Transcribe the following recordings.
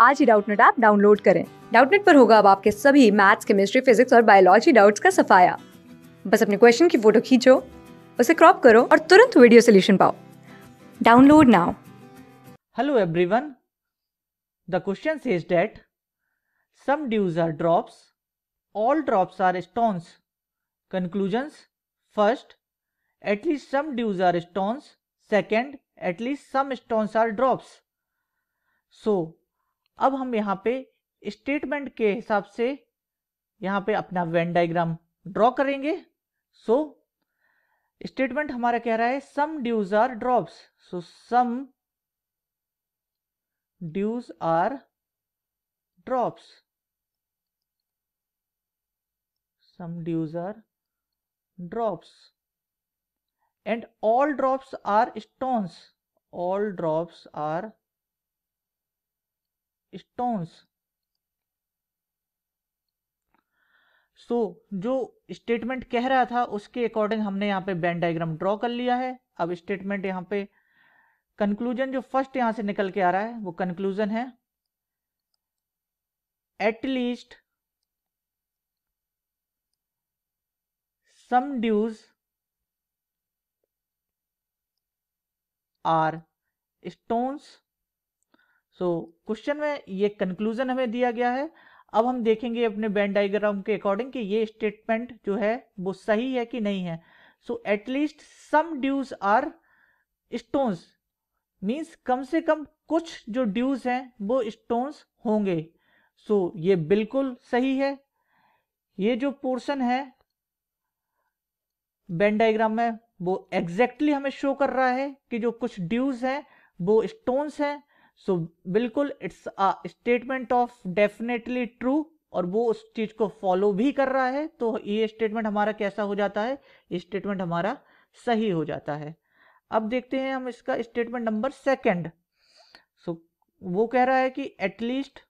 आज ही Doubtnut app download करें डाउटनेट पर होगा अब आपके सभी मैथ्स केमिस्ट्री फिजिक्स और बायोलॉजी डाउट्स का सफाया बस अपने क्वेश्चन की फोटो खींचो उसे क्रॉप करो और तुरंत वीडियो सोल्यूशन पाओ download now hello everyone the question is that some dews are drops all drops are stones Conclusions first at least some dews are stones second at least some stones are drops so अब हम यहाँ पे statement के हिसाब से यहाँ पे अपना वेन डायग्राम ड्रॉ करेंगे सो so, स्टेटमेंट हमारा कह रहा है some dews are drops so some dews are drops some dews are drops and all drops are stones all drops are stones so so, जो स्टेटमेंट कह रहा था उसके अकॉर्डिंग हमने यहाँ पे बैंड डायग्राम ड्रॉ कर लिया है अब स्टेटमेंट यहाँ पे कंक्लूजन जो फर्स्ट यहाँ से निकल के आ रहा है वो कंक्लूजन है at least some dews are stones so तो क्वेश्चन में ये कंक्लूजन हमें दिया गया है अब हम देखेंगे अपने बैंड डायग्राम के अकॉर्डिंग कि ये स्टेटमेंट जो है वो सही है कि नहीं है so at least some dews are stones means कम से कम कुछ जो ड्यूज हैं वो स्टोन्स होंगे सो so, ये बिल्कुल सही है ये जो पोर्शन है बैंड डायग्राम में वो एग्जैक्टली exactly हमें शो कर रहा है कि जो कुछ ड्यूज हैं वो स्टोन्स हैं सो बिल्कुल it's a statement of definitely true और वो उस चीज को फॉलो भी कर रहा है तो ये स्टेटमेंट हमारा कैसा हो जाता है ये स्टेटमेंट हमारा सही हो जाता है अब देखते हैं हम इसका स्टेटमेंट नंबर सेकंड सो वो कह रहा है कि at least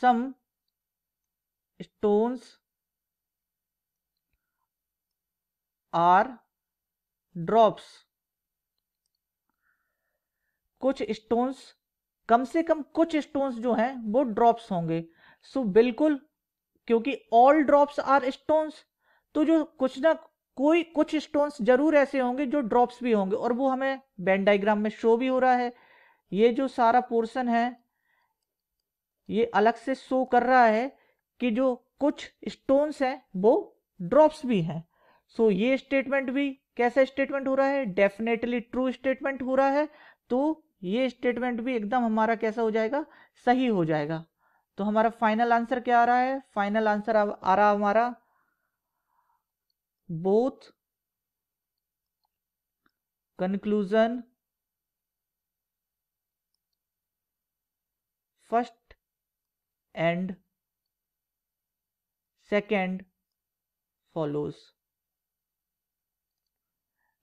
some stones are drops कुछ स्टोन्स कम से कम कुछ स्टोन्स जो हैं वो ड्रॉप्स होंगे सो so, बिल्कुल क्योंकि ऑल ड्रॉप्स आर स्टोन्स तो जो कुछ ना कोई कुछ स्टोन्स जरूर ऐसे होंगे जो ड्रॉप्स भी होंगे और वो हमें बैन डाइग्राम में शो भी हो रहा है ये जो सारा पोर्शन है ये अलग से शो कर रहा है कि जो कुछ स्टोन्स हैं वो ड्रॉप्स भी हैं सो so, ये स्टेटमेंट भी कैसा स्टेटमेंट हो रहा है डेफिनेटली ट्रू स्टेटमेंट हो रहा है तो ये स्टेटमेंट भी एकदम हमारा कैसा हो जाएगा सही हो जाएगा तो हमारा फाइनल आंसर क्या आ रहा है फाइनल आंसर आ रहा हमारा both conclusion first and second follows